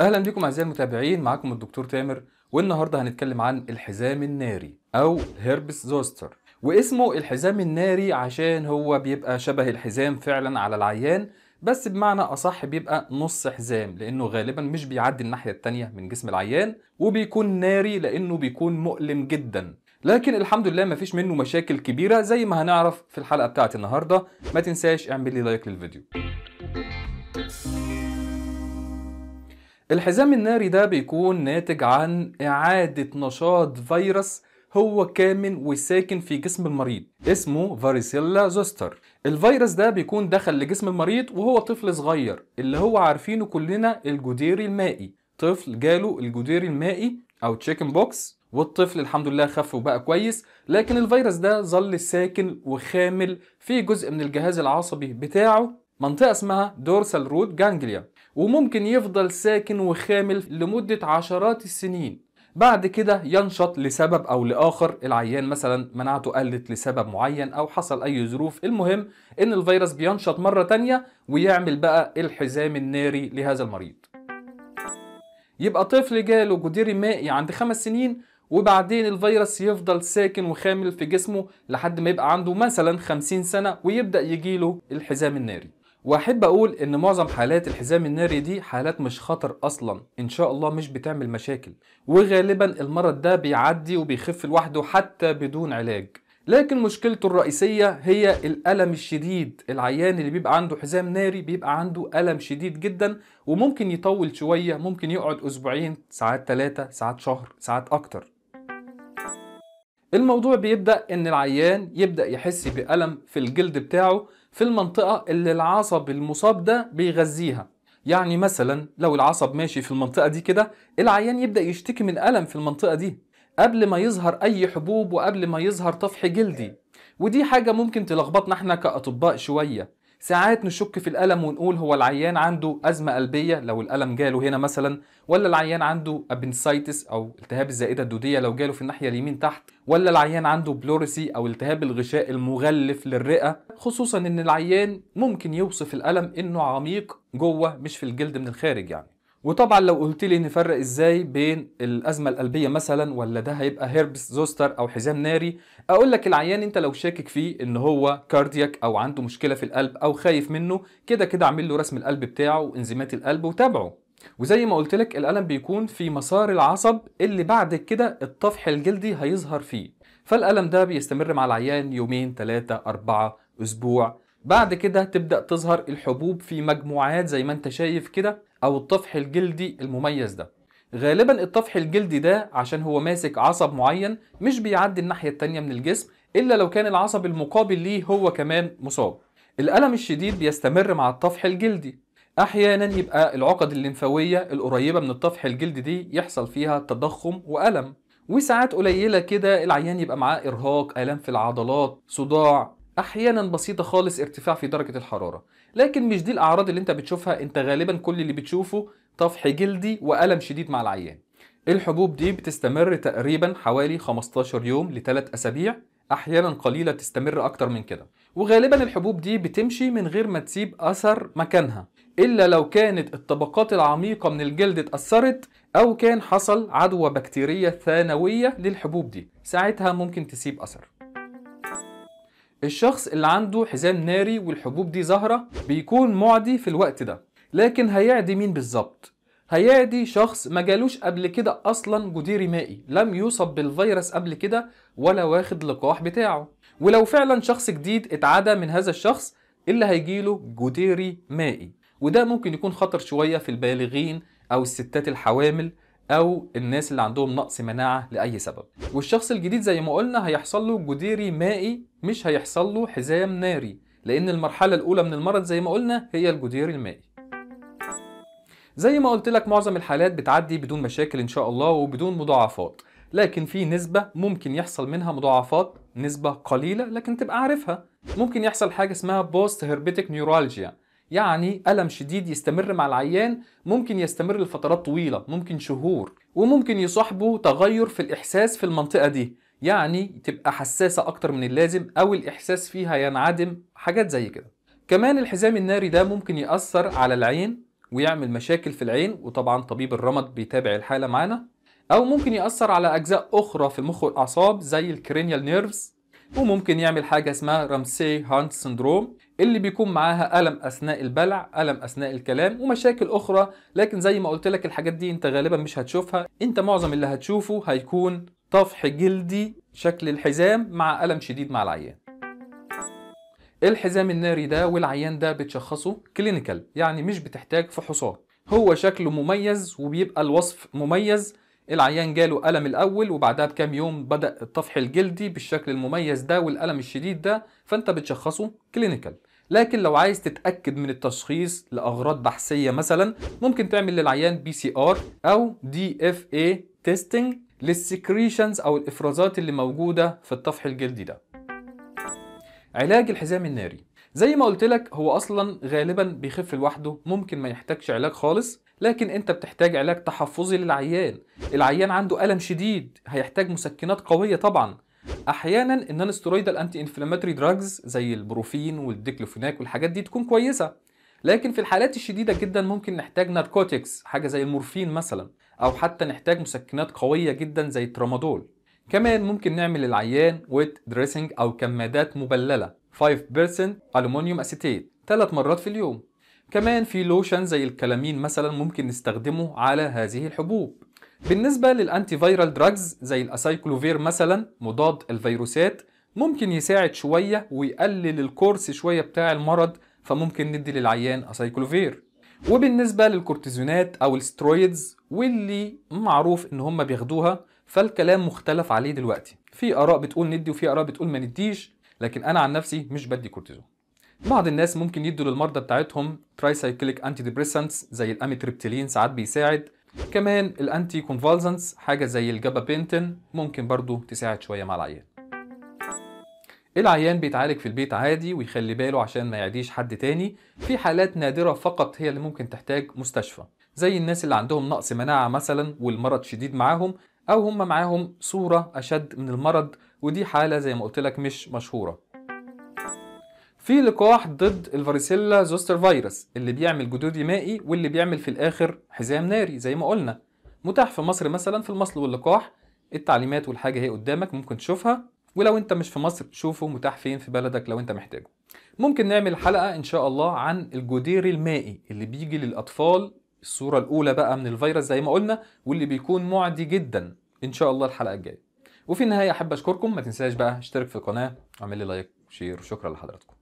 اهلا بكم اعزائي المتابعين معاكم الدكتور تامر والنهارده هنتكلم عن الحزام الناري او هيربس زوستر واسمه الحزام الناري عشان هو بيبقى شبه الحزام فعلا على العيان بس بمعنى اصح بيبقى نص حزام لانه غالبا مش بيعدي الناحيه التانية من جسم العيان وبيكون ناري لانه بيكون مؤلم جدا لكن الحمد لله مفيش منه مشاكل كبيره زي ما هنعرف في الحلقه بتاعت النهارده ما تنساش اعمل لي لايك للفيديو الحزام الناري ده بيكون ناتج عن إعادة نشاط فيروس هو كامن وساكن في جسم المريض اسمه فاريسيلا زوستر الفيروس ده بيكون دخل لجسم المريض وهو طفل صغير اللي هو عارفينه كلنا الجديري المائي طفل جاله الجديري المائي او تشيكن بوكس والطفل الحمد لله خف وبقى كويس لكن الفيروس ده ظل ساكن وخامل في جزء من الجهاز العصبي بتاعه منطقة اسمها دورسال رود جانجليا وممكن يفضل ساكن وخامل لمدة عشرات السنين بعد كده ينشط لسبب او لاخر العيان مثلا مناعته قلت لسبب معين او حصل اي ظروف المهم ان الفيروس بينشط مره تانية ويعمل بقى الحزام الناري لهذا المريض يبقى طفل جاله جديري مائي عند خمس سنين وبعدين الفيروس يفضل ساكن وخامل في جسمه لحد ما يبقى عنده مثلا 50 سنة ويبدأ يجيله الحزام الناري واحب اقول ان معظم حالات الحزام الناري دي حالات مش خطر اصلا ان شاء الله مش بتعمل مشاكل وغالبا المرض ده بيعدي وبيخف لوحده حتى بدون علاج لكن مشكلته الرئيسية هي الألم الشديد العيان اللي بيبقى عنده حزام ناري بيبقى عنده ألم شديد جدا وممكن يطول شوية ممكن يقعد أسبوعين ساعات ثلاثة ساعات شهر ساعات أكتر الموضوع بيبدأ إن العيان يبدأ يحس بألم في الجلد بتاعه في المنطقة اللي العصب المصاب ده بيغذيها يعني مثلا لو العصب ماشي في المنطقة دي كده العيان يبدأ يشتكي من ألم في المنطقة دي قبل ما يظهر أي حبوب وقبل ما يظهر طفح جلدي ودي حاجة ممكن تلخبطنا احنا كأطباء شوية ساعات نشك في الألم ونقول هو العيان عنده أزمة قلبية لو الألم جاله هنا مثلا ولا العيان عنده أبنسايتس أو التهاب الزائدة الدودية لو جاله في الناحية اليمين تحت ولا العيان عنده بلوريسي أو التهاب الغشاء المغلف للرئة خصوصا إن العيان ممكن يوصف الألم إنه عميق جوه مش في الجلد من الخارج يعني وطبعا لو قلت لي نفرق ازاي بين الازمه القلبيه مثلا ولا ده هيبقى هيربس زوستر او حزام ناري اقول لك العيان انت لو شاكك فيه ان هو كاردياك او عنده مشكله في القلب او خايف منه كده كده اعمل له رسم القلب بتاعه وانزيمات القلب وتابعه وزي ما قلت لك الالم بيكون في مسار العصب اللي بعد كده الطفح الجلدي هيظهر فيه فالالم ده بيستمر مع العيان يومين ثلاثة أربعة أسبوع بعد كده تبدأ تظهر الحبوب في مجموعات زي ما انت شايف كده او الطفح الجلدي المميز ده غالبا الطفح الجلدي ده عشان هو ماسك عصب معين مش بيعدي الناحية التانية من الجسم إلا لو كان العصب المقابل ليه هو كمان مصاب الألم الشديد بيستمر مع الطفح الجلدي أحيانا يبقى العقد الليمفاوية القريبة من الطفح الجلدي دي يحصل فيها تضخم وألم وساعات قليلة كده العيان يبقى معاه إرهاق آلام في العضلات صداع احيانا بسيطه خالص ارتفاع في درجه الحراره لكن مش دي الاعراض اللي انت بتشوفها انت غالبا كل اللي بتشوفه طفح جلدي والم شديد مع العيان الحبوب دي بتستمر تقريبا حوالي 15 يوم لثلاث اسابيع احيانا قليله تستمر اكتر من كده وغالبا الحبوب دي بتمشي من غير ما تسيب اثر مكانها الا لو كانت الطبقات العميقه من الجلد اتاثرت او كان حصل عدوى بكتيريه ثانويه للحبوب دي ساعتها ممكن تسيب اثر الشخص اللي عنده حزام ناري والحبوب دي زهرة بيكون معدي في الوقت ده لكن هيعدي مين بالظبط؟ هيعدي شخص ما جالوش قبل كده أصلا جدير مائي لم يصب بالفيروس قبل كده ولا واخد لقاح بتاعه ولو فعلا شخص جديد اتعدى من هذا الشخص اللي هيجيله جديري مائي وده ممكن يكون خطر شوية في البالغين أو الستات الحوامل او الناس اللي عندهم نقص مناعه لاي سبب والشخص الجديد زي ما قلنا هيحصل له جديري مائي مش هيحصل له حزام ناري لان المرحله الاولى من المرض زي ما قلنا هي الجدير المائي زي ما قلت لك معظم الحالات بتعدي بدون مشاكل ان شاء الله وبدون مضاعفات لكن في نسبة ممكن يحصل منها مضاعفات نسبة قليلة لكن تبقى عارفها ممكن يحصل حاجة اسمها بوست هيربيتك نيورالجيا يعني ألم شديد يستمر مع العيان ممكن يستمر لفترات طويلة ممكن شهور وممكن يصاحبه تغير في الإحساس في المنطقة دي يعني تبقى حساسة أكتر من اللازم أو الإحساس فيها ينعدم حاجات زي كده كمان الحزام الناري ده ممكن يأثر على العين ويعمل مشاكل في العين وطبعا طبيب الرمد بيتابع الحالة معانا أو ممكن يأثر على أجزاء أخرى في المخ والأعصاب زي الكرينيال نيرفز وممكن يعمل حاجة اسمها رامسي هانت سندروم اللي بيكون معاها ألم أثناء البلع ألم أثناء الكلام ومشاكل أخرى لكن زي ما قلت لك الحاجات دي أنت غالبا مش هتشوفها أنت معظم اللي هتشوفه هيكون طفح جلدي شكل الحزام مع ألم شديد مع العيان الحزام الناري ده والعيان ده بتشخصه كلينيكال يعني مش بتحتاج فحوصات هو شكله مميز وبيبقى الوصف مميز العيان جاله ألم الأول وبعدها بكام يوم بدأ الطفح الجلدي بالشكل المميز ده والألم الشديد ده فأنت بتشخصه كلينيكال لكن لو عايز تتاكد من التشخيص لاغراض بحثيه مثلا ممكن تعمل للعيان بي سي ار او دي اف اي تيستنج للسكريشنز او الافرازات اللي موجوده في الطفح الجلدي ده علاج الحزام الناري زي ما قلت لك هو اصلا غالبا بيخف لوحده ممكن ما يحتاجش علاج خالص لكن انت بتحتاج علاج تحفظي للعيان العيان عنده الم شديد هيحتاج مسكنات قويه طبعا احيانا النون ستيرويدال انتي انفلاماتوري دراجز زي البروفين والديكلوفيناك والحاجات دي تكون كويسه لكن في الحالات الشديده جدا ممكن نحتاج ناركوتكس حاجه زي المورفين مثلا او حتى نحتاج مسكنات قويه جدا زي الترامادول كمان ممكن نعمل للعيان ويت دريسنج او كمادات مبلله 5% الومنيوم اسيتيت ثلاث مرات في اليوم كمان في لوشن زي الكلامين مثلا ممكن نستخدمه على هذه الحبوب بالنسبة للأنتي فيرال دراجز زي الأسايكلوفير مثلا مضاد الفيروسات ممكن يساعد شوية ويقلل الكورس شوية بتاع المرض فممكن ندي للعيان أسايكلوفير وبالنسبة للكورتيزونات أو السترويدز واللي معروف إن هم بياخدوها فالكلام مختلف عليه دلوقتي في آراء بتقول ندي وفي آراء بتقول ما نديش لكن أنا عن نفسي مش بدي كورتيزون بعض الناس ممكن يدوا للمرضى بتاعتهم ترايسايكليك انتي ديبريسانتس زي الاميتريبتيلين ساعات بيساعد كمان الانتي كونفالزنس حاجه زي الجابابنتين ممكن برضو تساعد شويه مع العيان العيان بيتعالج في البيت عادي ويخلي باله عشان ما يعديش حد تاني في حالات نادرة فقط هي اللي ممكن تحتاج مستشفى زي الناس اللي عندهم نقص مناعة مثلا والمرض شديد معاهم أو هم معاهم صورة أشد من المرض ودي حالة زي ما قلت لك مش مشهورة في لقاح ضد الفاريسيلا زوستر فيروس اللي بيعمل جدود مائي واللي بيعمل في الاخر حزام ناري زي ما قلنا متاح في مصر مثلا في المصل واللقاح التعليمات والحاجه هي قدامك ممكن تشوفها ولو انت مش في مصر شوفه متاح فين في بلدك لو انت محتاجه ممكن نعمل حلقه ان شاء الله عن الجدير المائي اللي بيجي للاطفال الصوره الاولى بقى من الفيروس زي ما قلنا واللي بيكون معدي جدا ان شاء الله الحلقه الجايه وفي النهايه احب اشكركم ما تنساش بقى اشترك في القناه واعمل لي لايك وشير وشكرا لحضراتكم